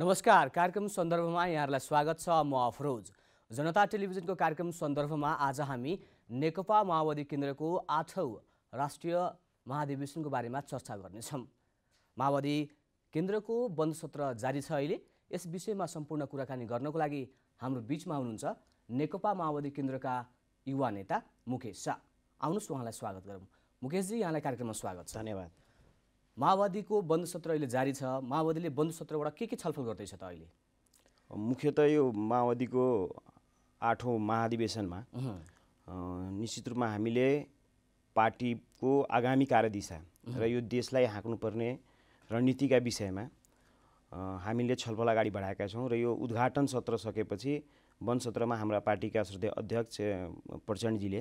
नमस्कार कार्यक्रम सन्दर्भमा यहाँहरूलाई स्वागत छ म अफरोज जनता टेलिभिजनको कार्यक्रम सन्दर्भमा आज हामी नेकपा माओवादी केन्द्रको आठौँ राष्ट्रिय महाधिवेशनको बारेमा चर्चा गर्नेछौँ माओवादी केन्द्रको बन्द सत्र जारी छ अहिले यस विषयमा सम्पूर्ण कुराकानी गर्नको लागि हाम्रो बिचमा हुनुहुन्छ नेकपा माओवादी केन्द्रका युवा नेता मुकेश शाह आउनुहोस् उहाँलाई स्वागत गरौँ मुकेशजी यहाँलाई कार्यक्रममा स्वागत छ धन्यवाद माओवादीको बन्द सत्र अहिले जारी छ माओवादीले बन्द सत्रबाट के के छलफल गर्दैछ त अहिले मुख्यत यो माओवादीको आठौँ महाधिवेशनमा निश्चित रूपमा हामीले पार्टीको आगामी कार्यदिशा र यो देशलाई हाँक्नुपर्ने रणनीतिका विषयमा हामीले छलफल अगाडि बढाएका छौँ र यो उद्घाटन सत्र सकेपछि वन सत्रमा हाम्रा पार्टीका श्रद्धेय अध्यक्ष प्रचण्डजीले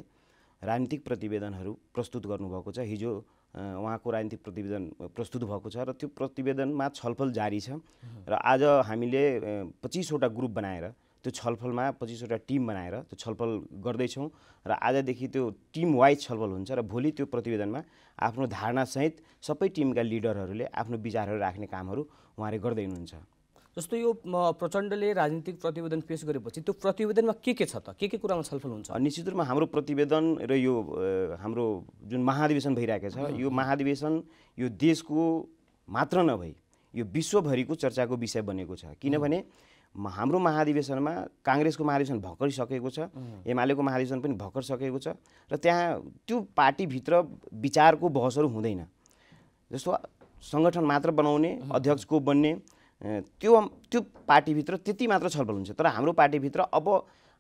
राजनीतिक प्रतिवेदनहरू प्रस्तुत गर्नुभएको छ हिजो उहाँको राजनीतिक प्रतिवेदन प्रस्तुत भएको छ र त्यो प्रतिवेदनमा छलफल जारी छ र आज हामीले पच्चिसवटा ग्रुप बनाएर त्यो छलफलमा पच्चिसवटा टिम बनाएर त्यो छलफल गर्दैछौँ र आजदेखि त्यो टिम वाइज छलफल हुन्छ र भोलि त्यो प्रतिवेदनमा आफ्नो धारणासहित सबै टिमका लिडरहरूले आफ्नो विचारहरू राख्ने कामहरू उहाँले गर्दै हुनुहुन्छ जस्तो यो प्रचण्डले राजनीतिक प्रतिवेदन पेस गरेपछि त्यो प्रतिवेदनमा के के छ त के के कुरामा छलफल हुन्छ निश्चित रूपमा हाम्रो प्रतिवेदन र यो हाम्रो जुन महाधिवेशन भइरहेको छ यो महाधिवेशन यो देशको मात्र नभई यो विश्वभरिको चर्चाको विषय बनेको छ किनभने हाम्रो महाधिवेशनमा काङ्ग्रेसको महाधिवेशन भर्खरिसकेको छ एमालेको महाधिवेशन पनि भर्खर सकेको छ र त्यहाँ त्यो पार्टीभित्र विचारको बहसहरू हुँदैन जस्तो सङ्गठन मात्र बनाउने अध्यक्ष को बन्ने त्यो त्यो पार्टीभित्र त्यति मात्र छलफल हुन्छ तर हाम्रो पार्टीभित्र अब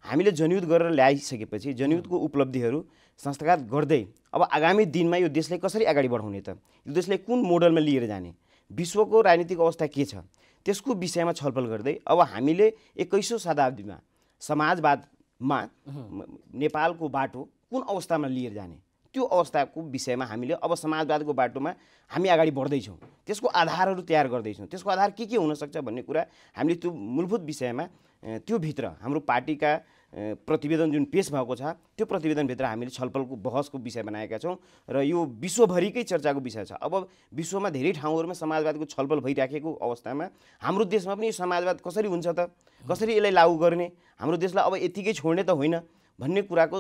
हामीले जनयुद्ध गरेर ल्याइसकेपछि जनयुद्धको उपलब्धिहरू संस्थागत गर्दै अब आगामी दिनमा यो देशलाई कसरी अगाडि बढाउने त यो देशलाई कुन मोडलमा लिएर जाने विश्वको राजनीतिक अवस्था के छ त्यसको विषयमा छलफल गर्दै अब हामीले एक्काइसौँ शताब्दीमा समाजवादमा नेपालको बाटो कुन अवस्थामा लिएर जाने त्यो अवस्थाको विषयमा हामीले अब समाजवादको बाटोमा हामी अगाडि बढ्दैछौँ त्यसको आधारहरू तयार गर्दैछौँ त्यसको आधार के के हुनसक्छ भन्ने कुरा हामीले त्यो मूलभूत विषयमा त्यो भित्र हाम्रो पार्टीका प्रतिवेदन जुन पेस भएको छ त्यो प्रतिवेदनभित्र हामीले छलफलको बहसको विषय बनाएका छौँ र यो विश्वभरिकै चर्चाको विषय छ अब विश्वमा धेरै ठाउँहरूमा समाजवादको छलफल भइराखेको अवस्थामा हाम्रो देशमा पनि यो समाजवाद कसरी हुन्छ त कसरी यसलाई लागू गर्ने हाम्रो देशलाई अब यतिकै छोड्ने त होइन भन्ने कुराको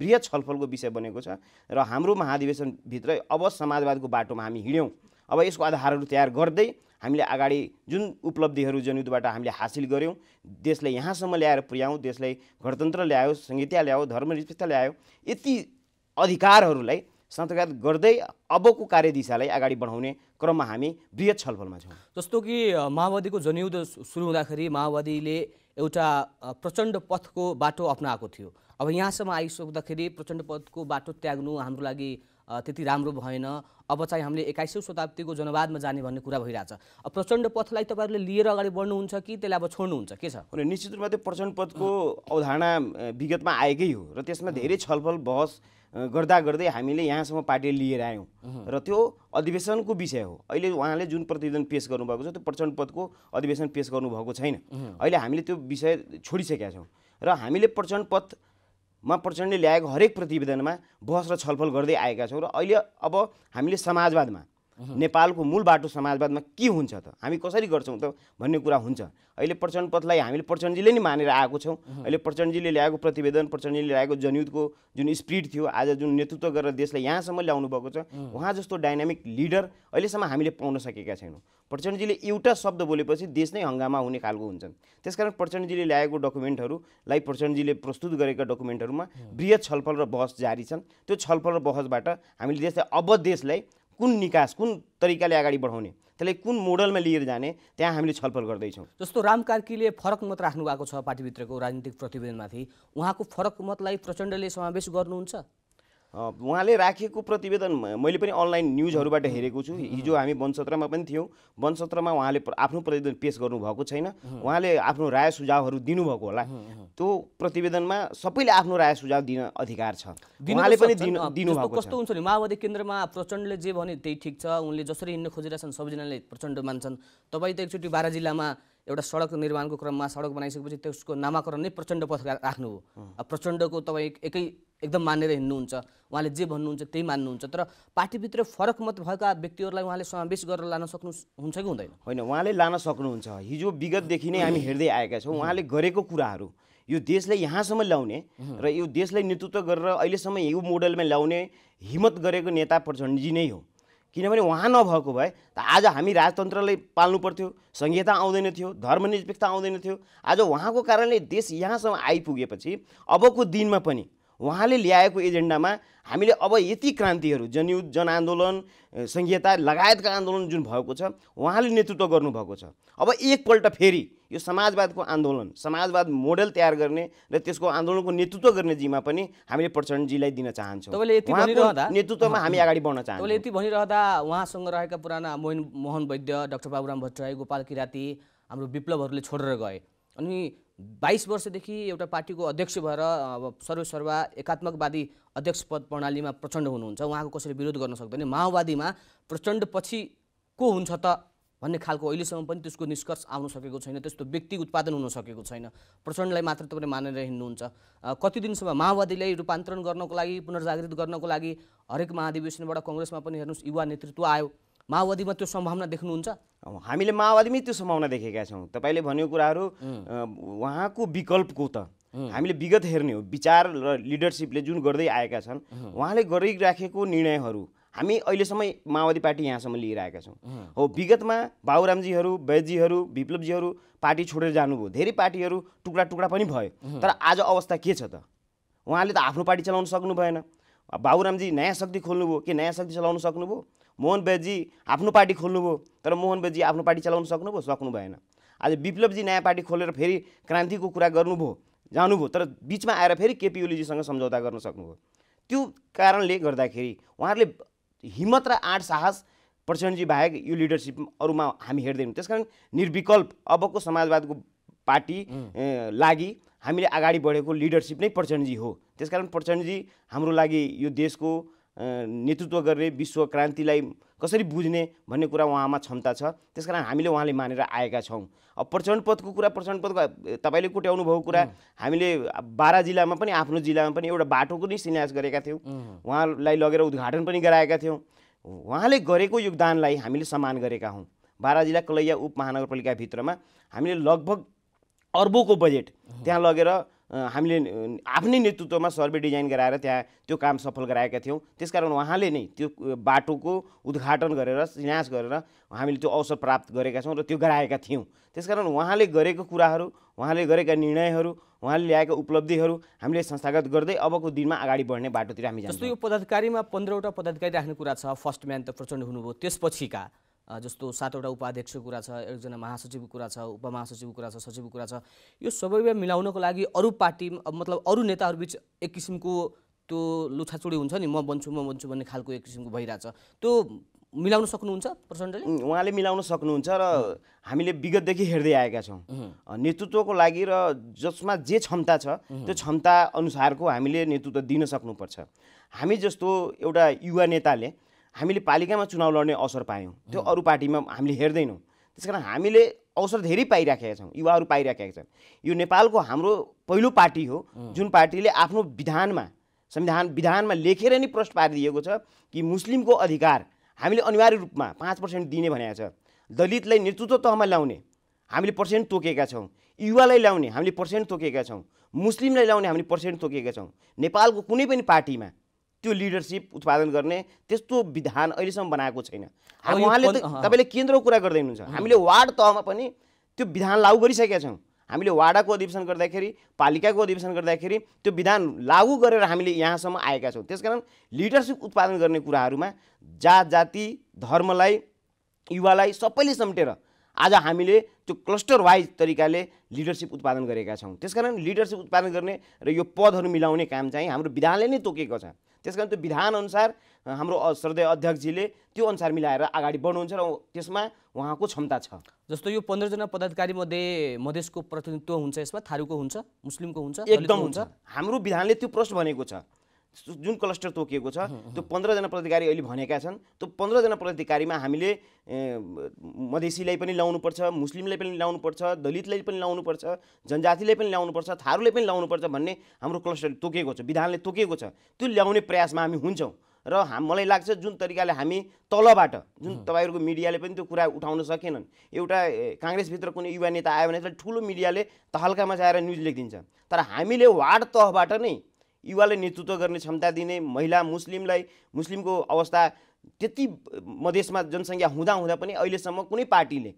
वृहत छलफलको विषय बनेको छ र हाम्रो महाधिवेशनभित्र अब समाजवादको बाटोमा हामी हिँड्यौँ अब यसको आधारहरू तयार गर्दै हामीले अगाडि जुन उपलब्धिहरू जनयुद्धबाट हामीले हासिल गऱ्यौँ देशलाई यहाँसम्म ल्याएर पुर्यायौँ देशलाई गणतन्त्र ल्यायो संहिता ल्यायो धर्मनिरपेक्षता ल्यायो यति अधिकारहरूलाई सन्तघात गर्दै अबको कार्यदिशालाई अगाडि बढाउने क्रममा हामी वृहत छलफलमा छौँ जस्तो कि माओवादीको जनयुद्ध सुरु हुँदाखेरि माओवादीले एउटा प्रचण्ड पथको बाटो अप्नाएको थियो अब यहाँसम्म आइसक्दाखेरि प्रचण्ड पदको बाटो त्याग्नु हाम्रो लागि त्यति राम्रो भएन अब चाहिँ हामीले एक्काइसौँ शताब्दीको जनवादमा जाने भन्ने कुरा भइरहेछ अब प्रचण्ड पथलाई तपाईँहरूले लिएर अगाडि बढ्नुहुन्छ कि त्यसलाई अब छोड्नुहुन्छ के छ अनि निश्चित रूपमा त्यो प्रचण्ड पथको अवधारणा विगतमा आएकै हो र त्यसमा धेरै छलफल बहस गर्दा गर्दै हामीले यहाँसम्म पार्टी लिएर आयौँ र त्यो अधिवेशनको विषय हो अहिले उहाँले जुन प्रतिवेदन पेस गर्नुभएको छ त्यो प्रचण्ड पदको अधिवेशन पेस गर्नुभएको छैन अहिले हामीले त्यो विषय छोडिसकेका छौँ र हामीले प्रचण्ड पथ मा प्रचण्डले ल्याएको हरेक प्रतिवेदनमा बहस र छलफल गर्दै आएका छौँ र अहिले अब हामीले समाजवादमा नेपालको मूल बाटो समाजवादमा के हुन्छ त हामी कसरी गर्छौँ त भन्ने कुरा हुन्छ अहिले प्रचण्ड पथलाई हामीले प्रचण्डजीले नै मानेर आएको छौँ अहिले प्रचण्डजीले ल्याएको प्रतिवेदन प्रचण्डजीले ल्याएको जनयुद्धको जुन स्पिरिट थियो आज जुन नेतृत्व गरेर देशलाई यहाँसम्म ल्याउनु भएको छ उहाँ जस्तो डाइनामिक लिडर अहिलेसम्म हामीले पाउन सकेका छैनौँ प्रचण्डजीले एउटा शब्द बोलेपछि देश नै हङ्गामा हुने खालको हुन्छन् त्यसकारण प्रचण्डजीले ल्याएको डकुमेन्टहरूलाई प्रचण्डजीले प्रस्तुत गरेका डकुमेन्टहरूमा वृहत छलफल र बहस जारी छन् त्यो छलफल र बहसबाट हामीले देशलाई अब देशलाई कुन निकास कुन तरिकाले अगाडि बढाउने त्यसलाई कुन मोडलमा लिएर जाने त्यहाँ हामीले छलफल गर्दैछौँ जस्तो राम कार्कीले फरक मत राख्नु भएको छ पार्टीभित्रको राजनीतिक प्रतिवेदनमाथि उहाँको फरक मतलाई प्रचण्डले समावेश गर्नुहुन्छ उहाँले राखेको प्रतिवेदन मैले पनि अनलाइन न्युजहरूबाट हेरेको छु हिजो हामी वनसत्रमा पनि थियौँ वनसत्रमा उहाँले आफ्नो प्रतिवेदन पेस गर्नुभएको छैन उहाँले आफ्नो राय सुझावहरू दिनुभएको होला त्यो प्रतिवेदनमा सबैले आफ्नो राय सुझाव दिन अधिकार छ उहाँले पनि दिनुभएको कस्तो हुन्छ नि माओवादी केन्द्रमा प्रचण्डले जे भने त्यही ठिक छ उनले जसरी हिँड्न खोजिरहेछन् सबैजनाले प्रचण्ड मान्छन् तपाईँ त एकचोटि बाह्र जिल्लामा एउटा सडक निर्माणको क्रममा सडक बनाइसकेपछि त्यसको नामाकरण नै प्रचण्ड पथ राख्नुभयो प्रचण्डको तपाईँ एकै एकदम मानेर हिँड्नुहुन्छ उहाँले जे भन्नुहुन्छ त्यही मान्नुहुन्छ तर पार्टीभित्र फरक मत भएका व्यक्तिहरूलाई उहाँले समावेश गरेर लान सक्नुहुन्छ कि हुँदैन होइन उहाँले लान सक्नुहुन्छ हिजो विगतदेखि नै हामी हेर्दै आएका छौँ उहाँले गरेको कुराहरू यो देशलाई यहाँसम्म ल्याउने र यो देशलाई नेतृत्व गरेर अहिलेसम्म यो मोडलमा ल्याउने हिम्मत गरेको नेता प्रचण्डजी नै हो किनभने उहाँ नभएको भए त आज हामी राजतन्त्रलाई पाल्नु पर्थ्यो संहिता आउँदैन थियो धर्मनिरपेक्षता आउँदैन थियो आज उहाँको कारणले देश यहाँसम्म आइपुगेपछि अबको दिनमा पनि उहाँले ल्याएको एजेन्डामा हामीले अब यति क्रान्तिहरू जनयुद्ध जनआन्दोलन सङ्घीयता लगायतका आन्दोलन जुन भएको छ उहाँले नेतृत्व गर्नुभएको छ अब एकपल्ट फेरि यो समाजवादको आन्दोलन समाजवाद मोडल तयार गर्ने र त्यसको आन्दोलनको नेतृत्व गर्ने जिम्मा पनि हामीले प्रचण्डजीलाई दिन चाहन्छौँ तपाईँले यति भनिरहँदा नेतृत्वमा हामी अगाडि बढ्न चाहन्छौँ तपाईँले यति भनिरहँदा उहाँसँग रहेका पुराना मोहन मोहन वैद्य डक्टर बाबुराम भट्टराई गोपाल किराँती हाम्रो विप्लवहरूले छोडेर गए अनि बाइस वर्षदेखि एउटा पार्टीको अध्यक्ष भएर अब सर्वेसर्वा एकात्मकवादी अध्यक्ष पद प्रणालीमा प्रचण्ड हुनुहुन्छ उहाँको कसरी विरोध गर्न सक्दैन माओवादीमा प्रचण्ड पछि को हुन्छ त भन्ने खालको अहिलेसम्म पनि त्यसको निष्कर्ष आउन सकेको छैन त्यस्तो व्यक्ति उत्पादन हुन सकेको छैन प्रचण्डलाई मात्र तपाईँले मानेर हिँड्नुहुन्छ कति दिनसम्म माओवादीलाई रूपान्तरण गर्नको लागि पुनर्जागृत गर्नको लागि हरेक महाधिवेशनबाट कङ्ग्रेसमा पनि हेर्नुहोस् युवा नेतृत्व आयो माओवादीमा त्यो सम्भावना देख्नुहुन्छ हामीले माओवादीमै त्यो सम्भावना देखेका छौँ तपाईँले भनेको कुराहरू उहाँको विकल्पको त हामीले विगत हेर्ने हो विचार र लिडरसिपले जुन गर्दै आएका छन् उहाँले गरिराखेको निर्णयहरू हामी अहिलेसम्म माओवादी पार्टी यहाँसम्म लिएर आएका छौँ हो विगतमा बाबुरामजीहरू वैदजीहरू विप्लवजीहरू पार्टी छोडेर जानुभयो धेरै पार्टीहरू टुक्रा टुक्रा पनि भयो तर आज अवस्था के छ त उहाँले त आफ्नो पार्टी चलाउन सक्नु भएन बाबुरामजी नयाँ शक्ति खोल्नुभयो के नयाँ शक्ति चलाउन सक्नुभयो मोहन बेजी आफ्नो पार्टी खोल्नुभयो तर मोहन बेजी आफ्नो पार्टी चलाउन सक्नुभयो सक्नु भएन आज विप्लवजी नयाँ पार्टी खोलेर फेरि क्रान्तिको कुरा गर्नुभयो जानुभयो तर बिचमा आएर फेरि केपी ओलीजीसँग सम्झौता गर्न सक्नुभयो त्यो कारणले गर्दाखेरि उहाँहरूले हिम्मत र आँट साहस प्रचण्डजी बाहेक यो लिडरसिप अरूमा हामी हेर्दैनौँ त्यस कारण निर्विकल्प अबको समाजवादको पार्टी लागि हामीले अगाडि बढेको लिडरसिप नै प्रचण्डजी हो त्यसकारण प्रचण्डजी हाम्रो लागि यो देशको नेतृत्व गर्ने विश्व क्रान्तिलाई कसरी बुझ्ने भन्ने कुरा उहाँमा क्षमता छ त्यस कारण हामीले उहाँले मानेर आएका छौँ अब प्रचण्ड पदको कुरा प्रचण्ड पदको तपाईँले कुट्याउनु भएको कुरा हामीले बाह्र जिल्लामा पनि आफ्नो जिल्लामा पनि एउटा बाटोको नै शिन्यास गरेका थियौँ उहाँलाई लगेर उद्घाटन पनि गराएका थियौँ उहाँले गरेको योगदानलाई हामीले सम्मान गरेका हौँ बाह्र जिल्ला कलैया उपमहानगरपालिकाभित्रमा हामीले लगभग अर्बोको बजेट त्यहाँ लगेर हामीले आफ्नै नेतृत्वमा सर्वे डिजाइन गराएर त्यहाँ त्यो काम सफल गराएका थियौँ त्यसकारण उहाँले नै त्यो बाटोको उद्घाटन गरेर शिलान्यास गरेर हामीले त्यो अवसर प्राप्त गरेका छौँ र त्यो गराएका थियौँ त्यसकारण उहाँले गरेको कुराहरू उहाँले गरेका निर्णयहरू उहाँले ल्याएका उपलब्धिहरू हामीले संस्थागत गर्दै अबको दिनमा अगाडि बढ्ने बाटोतिर हामी जस्तो यो पदाधिकारीमा पन्ध्रवटा पदाधिकारी राख्ने कुरा छ फर्स्ट म्यान त प्रचण्ड हुनुभयो त्यसपछिका जस्तो सातवटा उपाध्यक्षको कुरा छ एकजना महासचिवको कुरा छ उपमहासचिवको कुरा छ सचिवको कुरा छ यो सबै मिलाउनको लागि अरू पार्टी मतलब अरू नेताहरूबिच एक किसिमको त्यो लुछाचुडी हुन्छ नि म बन्छु म बन्छु भन्ने खालको एक किसिमको भइरहेछ त्यो मिलाउन सक्नुहुन्छ प्रचण्डले उहाँले मिलाउन सक्नुहुन्छ र हामीले विगतदेखि हेर्दै आएका छौँ नेतृत्वको लागि र जसमा जे क्षमता छ त्यो क्षमता अनुसारको हामीले नेतृत्व दिन सक्नुपर्छ हामी जस्तो एउटा युवा नेताले हामीले पालिकामा चुनाव लड्ने अवसर पायौँ त्यो अरू पार्टीमा हामीले हेर्दैनौँ त्यस कारण हामीले अवसर धेरै पाइराखेका छौँ युवाहरू पाइराखेका छन् यो नेपालको हाम्रो पहिलो पार्टी हो जुन पार्टीले आफ्नो विधानमा संविधान विधानमा लेखेर नै प्रश्न पारिदिएको छ कि मुस्लिमको अधिकार हामीले अनिवार्य रूपमा पाँच पर्सेन्ट दिने भनेको छ दलितलाई नेतृत्व तहमा ल्याउने हामीले पर्सेन्ट तोकेका छौँ युवालाई ल्याउने हामीले पर्सेन्ट तोकेका छौँ मुस्लिमलाई ल्याउने हामीले पर्सेन्ट तोकेका छौँ नेपालको कुनै पनि पार्टीमा त्यो लिडरसिप उत्पादन गर्ने त्यस्तो विधान अहिलेसम्म बनाएको छैन उहाँले तपाईँले केन्द्रको कुरा गर्दै हुनुहुन्छ हामीले वार्ड तहमा पनि त्यो विधान लागू गरिसकेका छौँ हामीले वाडाको अधिवेशन गर्दाखेरि पालिकाको अधिवेशन गर्दाखेरि त्यो विधान लागू गरेर हामीले यहाँसम्म आएका छौँ त्यसकारण लिडरसिप उत्पादन गर्ने कुराहरूमा जात जाति धर्मलाई युवालाई सबैले समटेर आज हामीले त्यो क्लस्टर वाइज तरिकाले लिडरसिप उत्पादन गरेका छौँ त्यसकारण लिडरसिप उत्पादन गर्ने र यो पदहरू मिलाउने काम चाहिँ हाम्रो विधानले नै तोकेको छ त्यस कारण त्यो विधानअनुसार हाम्रो श्रद्धेय अध्यक्षजीले त्यो अनुसार मिलाएर अगाडि बढ्नुहुन्छ र त्यसमा उहाँको क्षमता छ जस्तो यो पन्ध्रजना मध्ये मधेसको प्रतिनिधित्व हुन्छ यसमा थारूको हुन्छ मुस्लिमको हुन्छ एकदम हुन्छ हाम्रो विधानले त्यो प्रश्न भनेको छ जुन क्लस्टर तोकिएको छ त्यो पन्ध्रजना प्रतिकारी अहिले भनेका छन् त्यो पन्ध्रजना पदाधिकारीमा हामीले मधेसीलाई पनि ल्याउनुपर्छ मुस्लिमलाई पनि ल्याउनुपर्छ दलितलाई पनि ल्याउनुपर्छ जनजातिलाई पनि ल्याउनुपर्छ थारूलाई पनि ल्याउनुपर्छ भन्ने हाम्रो क्लस्टर तोकेको छ विधानले तोकिएको छ त्यो ल्याउने प्रयासमा हामी हुन्छौँ र हा मलाई लाग्छ जुन तरिकाले हामी तलबाट जुन तपाईँहरूको मिडियाले पनि त्यो कुरा उठाउन सकेनन् एउटा काङ्ग्रेसभित्र कुनै युवा नेता आयो भने ठुलो मिडियाले तहल्कामा जाएर न्युज लेखिदिन्छ तर हामीले वार्ड तहबाट नै युवाले नेतृत्व गर्ने क्षमता दिने महिला मुस्लिमलाई मुस्लिमको अवस्था त्यति मधेसमा जनसङ्ख्या हुँदा हुँदा पनि अहिलेसम्म कुनै पार्टीले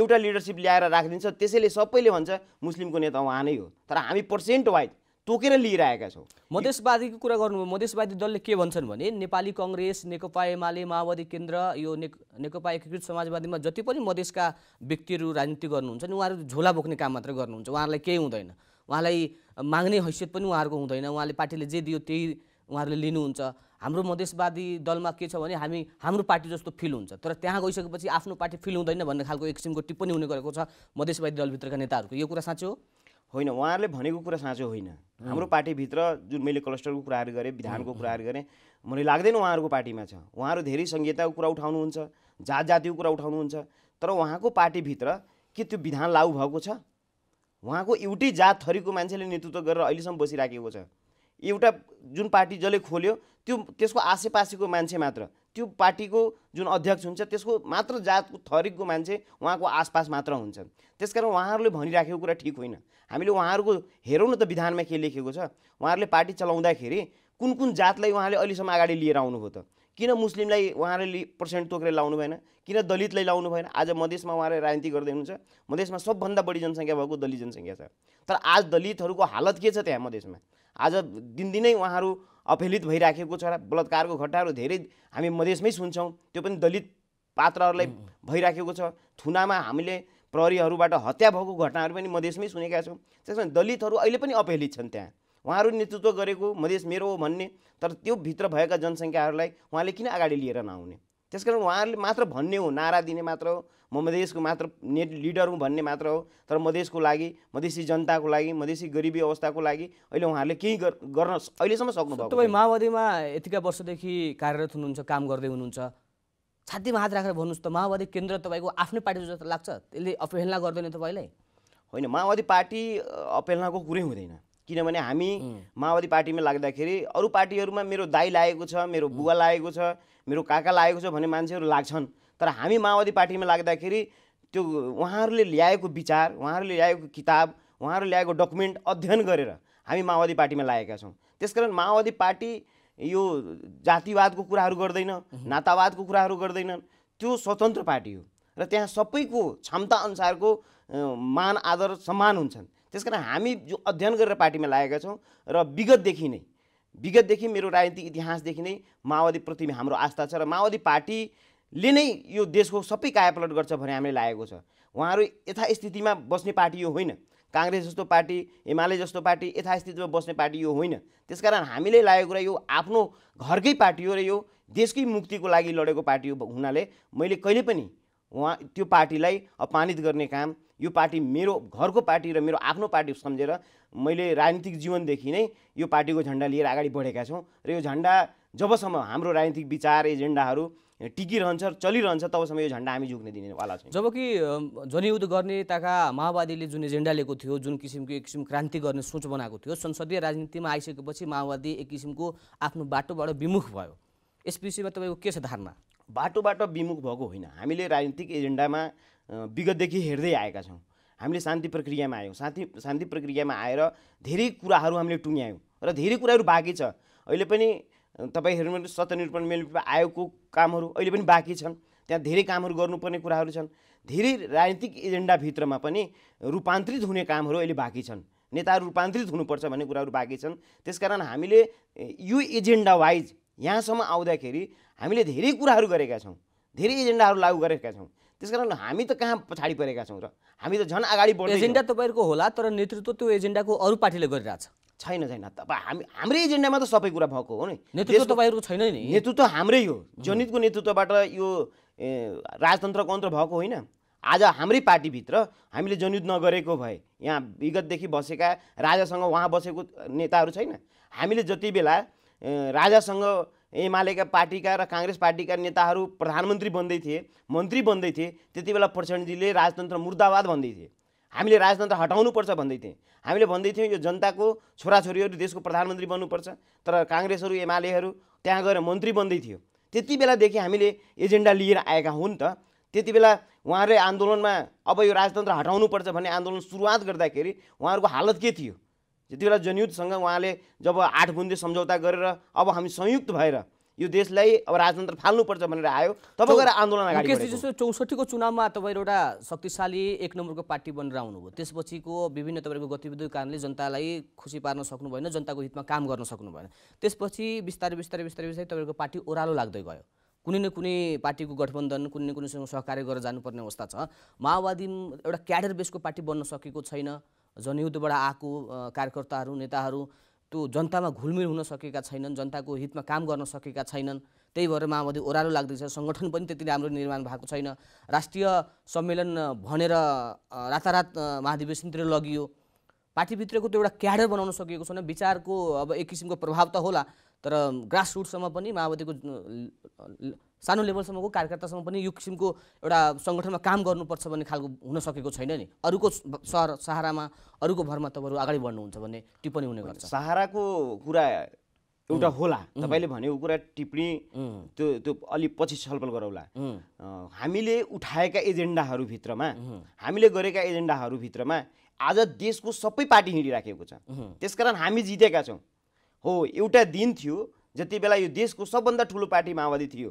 एउटा लिडरसिप ल्याएर राखिदिन्छ त्यसैले सबैले भन्छ मुस्लिमको नेता उहाँ नै हो तर हामी पर्सेन्ट वाइज तोकेर लिइरहेका छौँ मधेसवादीको कुरा गर्नुभयो मधेसवादी दलले के भन्छन् भने नेपाली कङ्ग्रेस नेकपा एमाले माओवादी केन्द्र यो नेक नेकपा एकीकृत समाजवादीमा जति पनि मधेसका व्यक्तिहरू राजनीति गर्नुहुन्छ नि उहाँहरू झोला बोक्ने काम मात्र गर्नुहुन्छ उहाँहरूलाई केही हुँदैन उहाँलाई माग्ने हैसियत पनि उहाँहरूको हुँदैन उहाँले पार्टीले जे दियो त्यही उहाँहरूले लिनुहुन्छ हाम्रो मधेसवादी दलमा के छ भने हामी हाम्रो पार्टी जस्तो फिल हुन्छ तर त्यहाँ गइसकेपछि आफ्नो पार्टी फिल हुँदैन भन्ने खालको एक किसिमको टिप्पणी हुने गरेको छ मधेसवादी दलभित्रका नेताहरूको यो कुरा साँचो हो होइन उहाँहरूले भनेको कुरा साँचो होइन हाम्रो पार्टीभित्र जुन मैले क्लस्टरको कुराहरू गरेँ विधानको कुराहरू गरेँ मलाई लाग्दैन उहाँहरूको पार्टीमा छ उहाँहरू धेरै सङ्घीयताको कुरा उठाउनुहुन्छ जात जातिको कुरा उठाउनुहुन्छ तर उहाँको पार्टीभित्र के त्यो विधान लागु भएको छ उहाँको एउटै जात थरीको मान्छेले नेतृत्व गरेर अहिलेसम्म बसिराखेको छ एउटा जुन पार्टी जसले खोल्यो त्यो त्यसको आसेपासेको मान्छे मात्र त्यो पार्टीको जुन अध्यक्ष हुन्छ त्यसको मात्र जातको थरीको मान्छे उहाँको आसपास मात्र हुन्छ त्यसकारण उहाँहरूले भनिराखेको कुरा ठिक होइन हामीले उहाँहरूको हेरौँ न त विधानमा के लेखेको छ उहाँहरूले पार्टी चलाउँदाखेरि कुन कुन जातलाई उहाँले अहिलेसम्म अगाडि लिएर आउनुभयो त किन मुस्लिमलाई उहाँहरूले पर्सेन्ट तोकेर लाउनु भएन किन दलितलाई लाउनु भएन आज मधेसमा उहाँले राजनीति गर्दै हुनुहुन्छ मधेसमा सबभन्दा बढी जनसङ्ख्या भएको दलित जनसङ्ख्या छ तर आज दलितहरूको हालत के छ त्यहाँ मधेसमा आज दिनदिनै उहाँहरू अपहेलित भइराखेको छ बलात्कारको घटनाहरू धेरै हामी मधेसमै सुन्छौँ त्यो पनि दलित पात्रहरूलाई भइराखेको छ थुनामा हामीले प्रहरीहरूबाट हत्या भएको घटनाहरू पनि मधेसमै सुनेका छौँ त्यसमा दलितहरू अहिले पनि अपहेलित छन् त्यहाँ उहाँहरू नेतृत्व गरेको मधेस मेरो हो भन्ने तर त्यो भित्र भएका जनसङ्ख्याहरूलाई उहाँले किन अगाडि लिएर नआउने त्यसकारण उहाँहरूले मात्र भन्ने हो नारा दिने मात्र हो म मधेसको मात्र नेट लिडर हुँ भन्ने मात्र हो तर मधेसको लागि मधेसी जनताको लागि मधेसी गरिबी अवस्थाको लागि अहिले उहाँहरूले केही गर्न अहिलेसम्म सक्नु तपाईँ माओवादीमा यतिका वर्षदेखि कार्यरत हुनुहुन्छ काम गर्दै हुनुहुन्छ छातीमा हात राखेर भन्नुहोस् त माओवादी केन्द्र तपाईँको आफ्नै पार्टी जस्तो लाग्छ त्यसले अपहेलना गर्दैन तपाईँलाई होइन माओवादी पार्टी अपहेलनाको कुरै हुँदैन किनभने हामी माओवादी पार्टीमा लाग्दाखेरि अरू पार्टीहरूमा मेरो दाई लागेको छ मेरो बुवा लागेको छ मेरो काका लागेको छ भन्ने मान्छेहरू लाग्छन् तर हामी माओवादी पार्टीमा लाग्दाखेरि त्यो उहाँहरूले ल्याएको विचार उहाँहरूले ल्याएको किताब उहाँहरूले ल्याएको डकुमेन्ट अध्ययन गरेर हामी माओवादी पार्टीमा लागेका छौँ त्यसकारण माओवादी पार्टी यो जातिवादको कुराहरू गर्दैन नातावादको कुराहरू गर्दैनन् त्यो स्वतन्त्र पार्टी हो र त्यहाँ सबैको क्षमताअनुसारको मान आदर सम्मान हुन्छन् त्यस हामी जो अध्ययन गरेर पार्टीमा लागेका छौँ र विगतदेखि नै विगतदेखि मेरो राजनीतिक इतिहासदेखि नै माओवादीप्रति हाम्रो आस्था छ र माओवादी पार्टीले नै यो देशको सबै कायापलट गर्छ भन्ने हामीले लागेको छ उहाँहरू यथास्थितिमा बस्ने पार्टी यो होइन काङ्ग्रेस जस्तो पार्टी एमाले जस्तो पार्टी यथास्थितिमा बस्ने पार्टी यो होइन त्यसकारण हामीले लागेको कुरा यो आफ्नो घरकै पार्टी हो र यो देशकै मुक्तिको लागि लडेको पार्टी हो हुनाले मैले कहिले पनि उहाँ त्यो पार्टीलाई अपमानित गर्ने काम यो पार्टी मेरो घरको पार्टी र मेरो आफ्नो पार्टी सम्झेर मैले राजनीतिक जीवनदेखि नै यो पार्टीको झन्डा लिएर अगाडि बढेका छौँ र यो झन्डा जबसम्म हाम्रो राजनीतिक विचार एजेन्डाहरू टिकिरहन्छ चलिरहन्छ तबसम्म यो झन्डा हामी झुक्ने दिनेवाला छौँ जबकि जनयुद्ध गर्ने ताका माओवादीले जुन एजेन्डा लिएको थियो जुन किसिमको एक किसिम क्रान्ति गर्ने सोच बनाएको थियो संसदीय राजनीतिमा आइसकेपछि माओवादी एक किसिमको आफ्नो बाटोबाट विमुख भयो यस विषयमा तपाईँको के छ धारणा बाटोबाट विमुख भएको होइन हामीले राजनीतिक एजेन्डामा विगतदेखि हेर्दै आएका छौँ हामीले शान्ति प्रक्रियामा आयौँ शान्ति शान्ति प्रक्रियामा आएर धेरै कुराहरू हामीले टुङ्ग्यायौँ र धेरै कुराहरू बाँकी छ अहिले पनि तपाईँ हेर्नु सत्यनिरूपण मेल आयोगको कामहरू अहिले पनि बाँकी छन् त्यहाँ धेरै कामहरू गर्नुपर्ने कुराहरू छन् धेरै राजनीतिक एजेन्डाभित्रमा पनि रूपान्तरित हुने कामहरू अहिले बाँकी छन् नेताहरू रूपान्तरित हुनुपर्छ भन्ने कुराहरू बाँकी छन् त्यसकारण हामीले यो एजेन्डा वाइज यहाँसम्म आउँदाखेरि हामीले धेरै कुराहरू गरेका छौँ धेरै एजेन्डाहरू लागू गरेका छौँ त्यस कारण हामी त कहाँ पछाडि परेका छौँ र हामी त झन् अगाडि बढ्ने एजेन्डा तपाईँहरूको होला तर नेतृत्व त्यो एजेन्डाको अरू पार्टीले गरिरहेछ छैन छैन तपाईँ हामी हाम्रै एजेन्डामा त सबै कुरा भएको हो नि नेतृत्व तपाईँहरूको छैन नि नेतृत्व हाम्रै हो जनितको नेतृत्वबाट यो राजतन्त्रको कन्त्र भएको होइन आज हाम्रै पार्टीभित्र हामीले जनयुद्ध नगरेको भए यहाँ विगतदेखि बसेका राजासँग उहाँ बसेको नेताहरू छैन हामीले जति बेला राजासँग एमालेका पार्टीका र काङ्ग्रेस पार्टीका नेताहरू प्रधानमन्त्री बन्दै थिए मन्त्री बन्दै थिए त्यति बेला प्रचण्डजीले राजतन्त्र मुर्दाबाद भन्दै थिए हामीले राजतन्त्र हटाउनुपर्छ भन्दै थिएँ हामीले भन्दै थियौँ यो जनताको छोराछोरीहरू देशको प्रधानमन्त्री बन्नुपर्छ तर काङ्ग्रेसहरू एमालेहरू त्यहाँ गएर मन्त्री बन्दै थियो त्यति बेलादेखि हामीले एजेन्डा लिएर आएका हुन् त त्यति बेला उहाँहरूले आन्दोलनमा अब यो राजतन्त्र हटाउनुपर्छ भन्ने आन्दोलन सुरुवात गर्दाखेरि उहाँहरूको हालत के थियो त्यति बेला जनयुद्धसँग उहाँले जब आठ बुन्दे सम्झौता गरेर अब हामी संयुक्त भएर यो देशलाई अब राजतन्त्र फाल्नुपर्छ भनेर आयो तब गएर आन्दोलन जस्तो चौसठीको चुनावमा तपाईँहरू एउटा शक्तिशाली एक नम्बरको पार्टी बनेर आउनुभयो त्यसपछिको विभिन्न तपाईँको गतिविधिको कारणले जनतालाई खुसी पार्न सक्नु भएन जनताको हितमा काम गर्न सक्नु भएन त्यसपछि बिस्तारै बिस्तारै बिस्तारै बिस्तारै तपाईँको पार्टी ओह्रालो लाग्दै गयो कुनै न कुनै पार्टीको गठबन्धन कुनै न कुनैसँग सहकार्य गरेर जानुपर्ने अवस्था छ माओवादी एउटा क्याडर बेसको पार्टी बन्न सकेको छैन जनयुद्धबाट आएको कार्यकर्ताहरू नेताहरू त्यो जनतामा घुलमिल हुन सकेका छैनन् जनताको हितमा काम गर्न सकेका छैनन् त्यही भएर माओवादी ओह्रालो लाग्दैछ सङ्गठन पनि त्यति राम्रो निर्माण भएको छैन राष्ट्रिय सम्मेलन भनेर रातारात महाधिवेशनतिर लगियो पार्टीभित्रको त्यो एउटा क्याडर बनाउन सकिएको छैन विचारको अब एक किसिमको प्रभाव त होला तर ग्रासरुटसम्म पनि माओवादीको सानो लेभलसम्मको कार्यकर्तासम्म पनि यो किसिमको एउटा सङ्गठनमा काम गर्नुपर्छ भन्ने खालको हुन सकेको छैन नि अरूको सहर सहारामा अरूको भरमा तपाईँहरू अगाडि बढ्नुहुन्छ भन्ने टिप्पणी हुने गर्छ सहाराको कुरा एउटा होला तपाईँले भनेको कुरा टिप्पणी त्यो त्यो अलि पछि छलफल गरौँला हामीले उठाएका एजेन्डाहरूभित्रमा हामीले गरेका एजेन्डाहरूभित्रमा आज देशको सबै पार्टी हिँडिराखेको छ त्यसकारण हामी जितेका छौँ हो एउटा दिन थियो जति बेला यो देशको सबभन्दा ठुलो पार्टी माओवादी थियो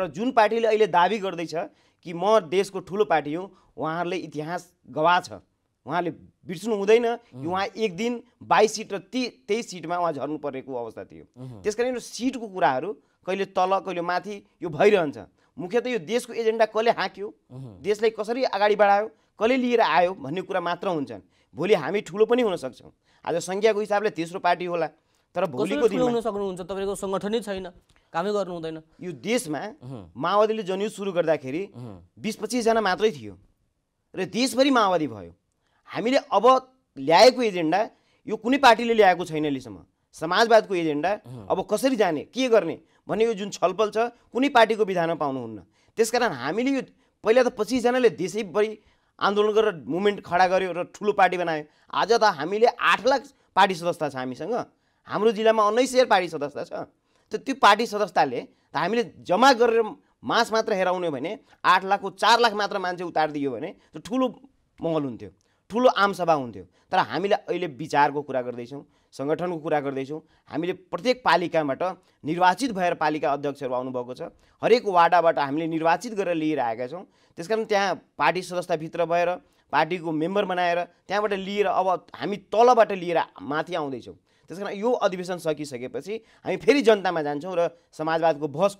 र जुन पार्टीले अहिले दावी गर्दैछ कि म देशको ठुलो पार्टी हो उहाँहरूले इतिहास गवा छ उहाँले बिर्सनु हुँदैन कि उहाँ एक दिन बाइस सिट र ती तेइस सिटमा उहाँ झर्नु परेको अवस्था थियो त्यस कारण सिटको कुराहरू कहिले तल कहिले माथि यो भइरहन्छ मुख्यत यो देशको एजेन्डा कसले हाँक्यो देशलाई कसरी अगाडि बढायो कसले लिएर आयो भन्ने कुरा मात्र हुन्छन् भोलि हामी ठुलो पनि हुनसक्छौँ आज सङ्ख्याको हिसाबले तेस्रो पार्टी होला तर भोलिको दिन हुन सक्नुहुन्छ तपाईँको सङ्गठनै छैन कामै गर्नु हुँदैन यो देशमा माओवादीले जनयुद्ध सुरु गर्दाखेरि बिस पच्चिसजना मात्रै थियो र देशभरि माओवादी भयो हामीले अब ल्याएको एजेन्डा यो कुनै पार्टीले ल्याएको छैन अहिलेसम्म समाजवादको एजेन्डा अब कसरी जाने के गर्ने भन्ने यो जुन छलफल छ कुनै पार्टीको विधानमा पाउनुहुन्न त्यसकारण हामीले यो पहिला त पच्चिसजनाले देशैभरि आन्दोलन गरेर मुभमेन्ट खडा गर्यो र ठुलो पार्टी बनायो आज त हामीले आठ लाख पार्टी सदस्य छ हामीसँग हाम्रो जिल्लामा उन्नाइस सय पार्टी सदस्य छ त त्यो पार्टी सदस्यताले त हामीले जम्मा गरेर मास मात्र हेराउने भने आठ लाखको चार लाख मात्र मान्छे उतारिदियो भने त्यो ठुलो महल हुन्थ्यो ठुलो आमसभा हुन्थ्यो तर हामीले अहिले विचारको कुरा गर्दैछौँ सङ्गठनको कुरा गर्दैछौँ हामीले प्रत्येक पालिकाबाट निर्वाचित भएर पालिका अध्यक्षहरू आउनुभएको छ हरेक वाडाबाट हामीले निर्वाचित गरेर लिएर आएका छौँ त्यस कारण त्यहाँ पार्टी सदस्यताभित्र भएर पार्टीको मेम्बर बनाएर त्यहाँबाट लिएर अब हामी तलबाट लिएर माथि आउँदैछौँ त्यस कारण यो अधिवेशन सकिसकेपछि हामी फेरि जनतामा जान्छौँ र समाजवादको बहस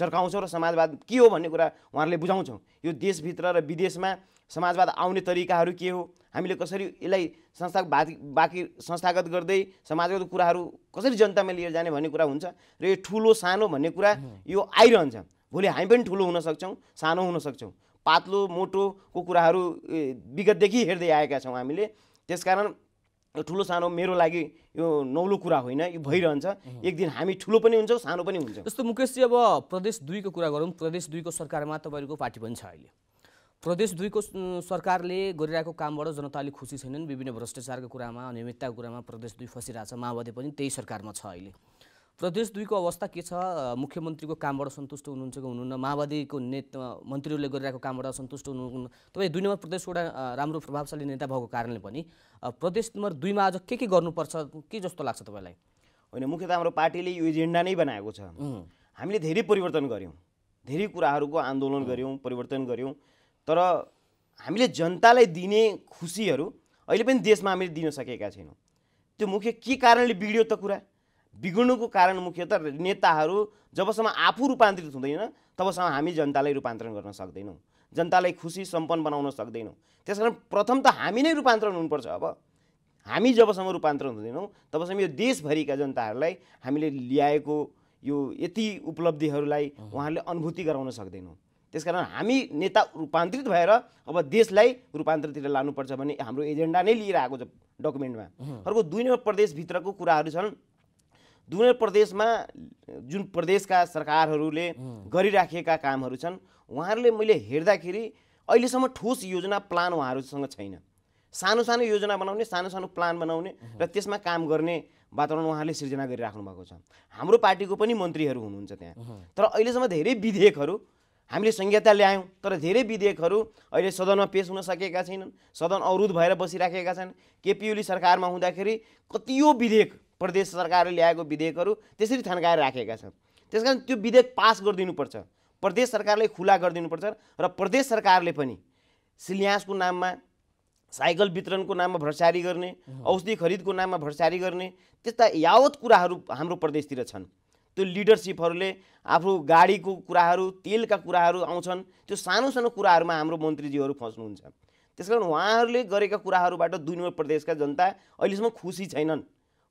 चर्काउँछौँ र समाजवाद के हो भन्ने कुरा उहाँहरूले बुझाउँछौँ यो देशभित्र र विदेशमा समाजवाद आउने तरिकाहरू के हो हामीले कसरी यसलाई संस्था बाँकी बाँकी संस्थागत गर्दै समाजगत कुराहरू कसरी जनतामा लिएर जाने भन्ने कुरा हुन्छ र यो ठुलो सानो भन्ने कुरा यो आइरहन्छ भोलि हामी पनि ठुलो हुनसक्छौँ सानो हुनसक्छौँ पातलो मोटोको कुराहरू विगतदेखि हेर्दै आएका छौँ हामीले त्यसकारण ठुलो सानो मेरो लागि यो नौलो कुरा होइन यो भइरहन्छ एक दिन हामी ठुलो पनि हुन्छौँ सानो पनि हुन्छ जस्तो मुकेशजी अब प्रदेश दुईको कुरा गरौँ प्रदेश दुईको सरकारमा तपाईँहरूको पार्टी पनि छ अहिले प्रदेश दुईको सरकारले गरिरहेको कामबाट जनताले खुसी छैनन् विभिन्न भ्रष्टाचारको कुरामा अनियमितताको कुरामा प्रदेश दुई छ माओवादी पनि त्यही सरकारमा छ अहिले प्रदेश दुईको अवस्था के छ मुख्यमन्त्रीको कामबाट सन्तुष्ट हुनुहुन्छ कि हुनुहुन्न माओवादीको नेता मन्त्रीहरूले गरिरहेको कामबाट सन्तुष्ट हुनुहुन्न तपाईँ दुई नम्बर प्रदेशको एउटा राम्रो प्रभावशाली नेता भएको कारणले पनि प्रदेश नम्बर दुईमा आज के के गर्नुपर्छ के जस्तो लाग्छ तपाईँलाई होइन मुख्यतः हाम्रो पार्टीले यो एजेन्डा नै बनाएको छ हामीले धेरै परिवर्तन गऱ्यौँ धेरै कुराहरूको आन्दोलन गऱ्यौँ परिवर्तन गऱ्यौँ तर हामीले जनतालाई दिने खुसीहरू अहिले पनि देशमा हामीले दिन सकेका छैनौँ त्यो मुख्य के कारणले बिग्रियो त कुरा बिग्रनुको कारण मुख्यतः नेताहरू जबसम्म आफू रूपान्तरित हुँदैन तबसम्म हामी जनतालाई रूपान्तरण गर्न सक्दैनौँ जनतालाई खुसी सम्पन्न बनाउन सक्दैनौँ त्यस कारण प्रथम त हामी नै रूपान्तरण हुनुपर्छ अब हामी जबसम्म रूपान्तरण हुँदैनौँ तबसम्म यो देशभरिका जनताहरूलाई हामीले ल्याएको यो यति उपलब्धिहरूलाई उहाँहरूले अनुभूति गराउन सक्दैनौँ त्यसकारण हामी नेता रूपान्तरित भएर अब देशलाई रूपान्तरतिर लानुपर्छ भन्ने हाम्रो एजेन्डा नै लिएर आएको छ डकुमेन्टमा अर्को दुई नम्बर प्रदेशभित्रको कुराहरू छन् दुवै प्रदेशमा जुन प्रदेशका सरकारहरूले गरिराखेका कामहरू छन् उहाँहरूले मैले हेर्दाखेरि अहिलेसम्म ठोस योजना प्लान उहाँहरूसँग छैन सानो सानो योजना बनाउने सानो सानो प्लान बनाउने र त्यसमा काम गर्ने वातावरण उहाँहरूले सिर्जना गरिराख्नु भएको छ हाम्रो पार्टीको पनि मन्त्रीहरू हुनुहुन्छ त्यहाँ तर अहिलेसम्म धेरै विधेयकहरू हामीले संहिता ल्यायौँ तर धेरै विधेयकहरू अहिले सदनमा पेस हुन सकेका छैनन् सदन अवरुद्ध भएर बसिराखेका छन् केपिओली सरकारमा हुँदाखेरि कति यो विधेयक प्रदेश सरकारले ल्याएको विधेयकहरू त्यसरी थन्काएर राखेका छन् त्यसकारण त्यो विधेयक पास गरिदिनुपर्छ प्रदेश सरकारले खुला गरिदिनुपर्छ र प्रदेश सरकारले पनि सिल्यासको नाममा साइकल वितरणको नाममा भ्रष्टारी गर्ने औषधि खरिदको नाममा भ्रष्टारी गर्ने त्यस्ता यावत कुराहरू हाम्रो प्रदेशतिर छन् त्यो लिडरसिपहरूले आफ्नो गाडीको कुराहरू तेलका कुराहरू आउँछन् त्यो सानो सानो कुराहरूमा हाम्रो मन्त्रीजीहरू फस्नुहुन्छ त्यस कारण उहाँहरूले गरेका कुराहरूबाट दुई नम्बर प्रदेशका जनता अहिलेसम्म खुसी छैनन्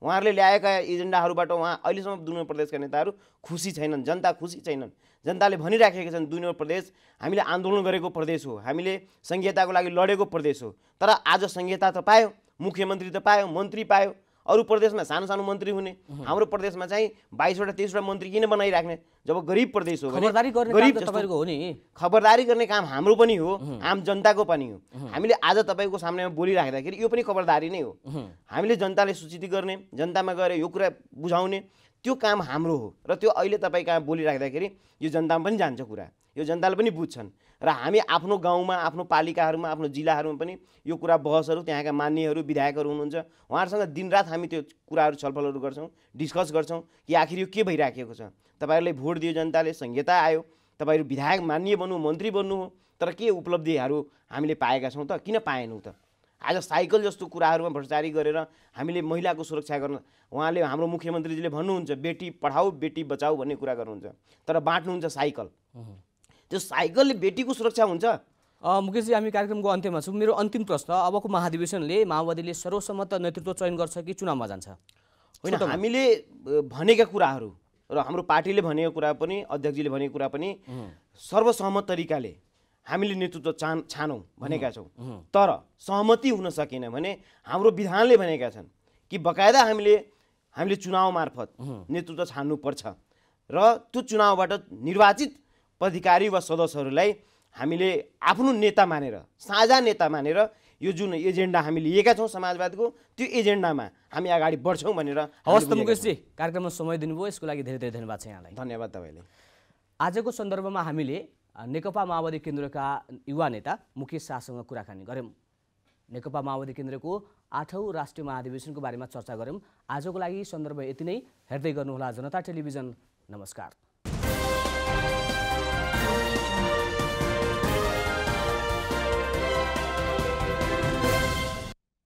उहाँहरूले ल्याएका एजेन्डाहरूबाट उहाँ अहिलेसम्म दुई नम्बर प्रदेशका नेताहरू खुसी छैनन् जनता खुसी छैनन् जनताले भनिराखेका छन् दुई नम्बर प्रदेश हामीले आन्दोलन गरेको प्रदेश हो हामीले संहिताको लागि लडेको प्रदेश हो तर आज संहिता त पायो मुख्यमन्त्री त पायो मन्त्री पायो अरू प्रदेशमा सानो सानो मन्त्री हुने हाम्रो प्रदेशमा चाहिँ बाइसवटा तेइसवटा मन्त्री किन बनाइराख्ने जब गरिब प्रदेश हो गरिब तपाईँको हो नि खबरदारी गर्ने काम हाम्रो पनि हो आम जनताको पनि हो हामीले आज तपाईँको सामनेमा बोलिराख्दाखेरि यो पनि खबरदारी नै हो हामीले जनताले सूचित गर्ने जनतामा गएर यो कुरा बुझाउने त्यो काम हाम्रो हो र त्यो अहिले तपाईँ कहाँ बोलिराख्दाखेरि यो जनतामा पनि जान्छ कुरा यो जनताले पनि बुझ्छन् र हामी आफ्नो गाउँमा आफ्नो पालिकाहरूमा आफ्नो जिल्लाहरूमा पनि यो कुरा बहसहरू त्यहाँका मान्यहरू विधायकहरू हुनुहुन्छ उहाँहरूसँग दिनरात हामी त्यो कुराहरू छलफलहरू गर्छौँ डिस्कस गर्छौँ कि आखिर यो के भइराखेको छ तपाईँहरूले भोट दियो जनताले संहिता आयो तपाईँहरू विधायक मान्य बन्नु मन्त्री बन्नु हो तर के उपलब्धिहरू हामीले पाएका छौँ त किन पाएनौँ त आज साइकल जस्तो कुराहरूमा भ्रष्टाचारी गरेर हामीले महिलाको सुरक्षा गर्न उहाँले हाम्रो मुख्यमन्त्रीजीले भन्नुहुन्छ बेटी पढाऊ बेटी बचाऊ भन्ने कुरा गर्नुहुन्छ तर बाँट्नुहुन्छ साइकल त्यो साइकलले बेटीको सुरक्षा हुन्छ मुकेशजी हामी कार्यक्रमको अन्त्यमा छौँ मेरो अन्तिम प्रश्न अबको महाधिवेशनले माओवादीले सर्वसम्मत नेतृत्व चयन गर्छ कि चुनावमा जान्छ होइन हामीले भनेका कुराहरू र हाम्रो पार्टीले भनेको कुरा पनि अध्यक्षजीले भनेको कुरा पनि सर्वसहमत तरिकाले हामीले नेतृत्व चान छानौँ भनेका छौँ तर सहमति हुन सकेन भने हाम्रो विधानले भनेका छन् कि बकायदा हामीले हामीले चुनाव मार्फत नेतृत्व छान्नुपर्छ र त्यो चुनावबाट निर्वाचित पदाधिकारी वा सदस्यहरूलाई हामीले आफ्नो नेता मानेर साझा नेता मानेर यो जुन एजेन्डा हामी लिएका छौँ समाजवादको त्यो एजेन्डामा हामी अगाडि बढ्छौँ भनेर हवस् त मुकेशजी कार्यक्रममा समय दिनुभयो यसको लागि धेरै धेरै धन्यवाद छ यहाँलाई धन्यवाद तपाईँले आजको सन्दर्भमा हामीले नेकपा माओवादी केन्द्रका युवा नेता मुकेश शाहसँग कुराकानी गऱ्यौँ नेकपा माओवादी केन्द्रको आठौँ राष्ट्रिय महाधिवेशनको बारेमा चर्चा गऱ्यौँ आजको लागि सन्दर्भ यति नै हेर्दै गर्नुहोला जनता टेलिभिजन नमस्कार